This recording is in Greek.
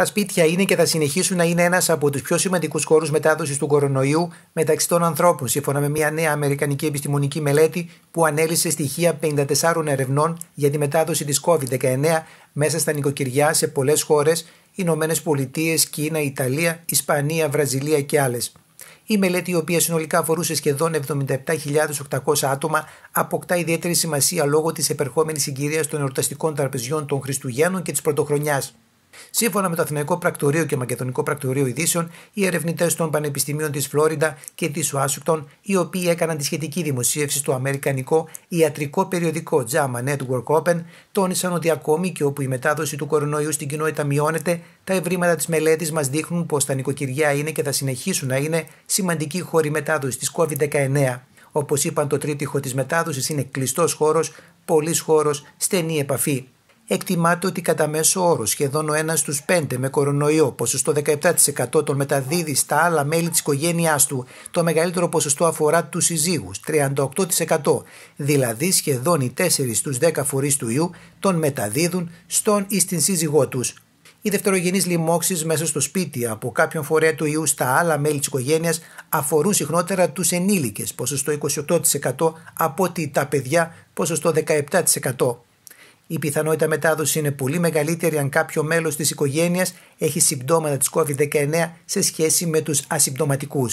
Τα σπίτια είναι και θα συνεχίσουν να είναι ένας από τους πιο σημαντικούς χώρους μετάδοσης του κορονοϊού μεταξύ των ανθρώπων, σύμφωνα με μια νέα Αμερικανική επιστημονική μελέτη που ανέλησε στοιχεία 54 ερευνών για τη μετάδοση της COVID-19 μέσα στα νοικοκυριά σε πολλές χώρες, Ηνωμένες Πολιτείες, Κίνα, Ιταλία, Ισπανία, Βραζιλία και άλλες. Η μελέτη, η οποία συνολικά αφορούσε σχεδόν 77.800 άτομα, αποκτά ιδιαίτερη σημασία λόγω της επερχόμενης συγκυρίας των εορταστικών τραπεζιών των Χριστουγέννων και της Πρωτοχρονιάς. Σύμφωνα με το Αθηναϊκό Πρακτορείο και Μακεδονικό Πρακτορείο Ειδήσεων, οι ερευνητές των Πανεπιστημίων της Φλόριντα και της Ουάσιγκτον, οι οποίοι έκαναν τη σχετική δημοσίευση στο αμερικανικό ιατρικό περιοδικό JAMA Network Open, τόνισαν ότι ακόμη και όπου η μετάδοση του κορονοϊού στην κοινότητα μειώνεται, τα ευρήματα της μελέτης μας δείχνουν πως τα νοικοκυριά είναι και θα συνεχίσουν να είναι σημαντικοί χώροι μετάδοσης της COVID-19. Όπως είπαν, το τρίτυχο της μετάδοσης είναι κλειστός χώρος, πολλή χώρος, στενή επαφή εκτιμάται ότι κατά μέσο όρο σχεδόν ο ένας στους πέντε με κορονοϊό, ποσοστό 17% τον μεταδίδει στα άλλα μέλη της οικογένειάς του, το μεγαλύτερο ποσοστό αφορά τους συζύγους, 38%, δηλαδή σχεδόν οι 4 στου 10 φορείς του ιού τον μεταδίδουν στον ή στην σύζυγό τους. Οι δευτερογενείς λοιμώξεις μέσα στο σπίτι από κάποιον φορέα του ιού στα άλλα μέλη της οικογένειας αφορούν συχνότερα τους ενήλικες, ποσοστό 28% από ότι τα παιδιά, ποσοστό 17%. Η πιθανότητα μετάδοσης είναι πολύ μεγαλύτερη αν κάποιο μέλος της οικογένειας έχει συμπτώματα της COVID-19 σε σχέση με τους ασυμπτωματικούς.